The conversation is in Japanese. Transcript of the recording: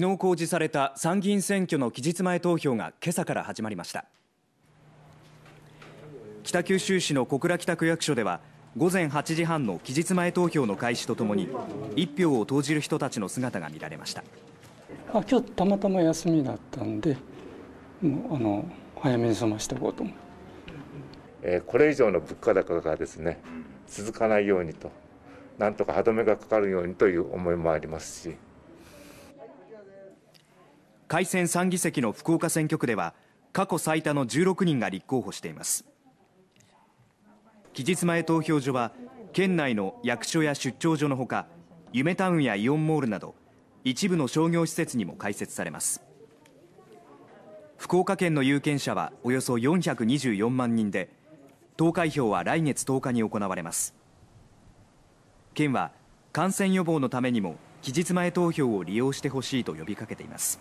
昨日公示された参議院選挙の期日前投票が今朝から始まりました北九州市の小倉北区役所では午前8時半の期日前投票の開始とともに一票を投じる人たちの姿が見られましたあ今日たまたま休みだったんでもうあの早めに済ましておこうと思う、えー、これ以上の物価高がですね続かないようにとなんとか歯止めがかかるようにという思いもありますし改選3議席の福岡選挙区では過去最多の16人が立候補しています期日前投票所は県内の役所や出張所のほか夢タウンやイオンモールなど一部の商業施設にも開設されます福岡県の有権者はおよそ424万人で投開票は来月10日に行われます県は感染予防のためにも期日前投票を利用してほしいと呼びかけています。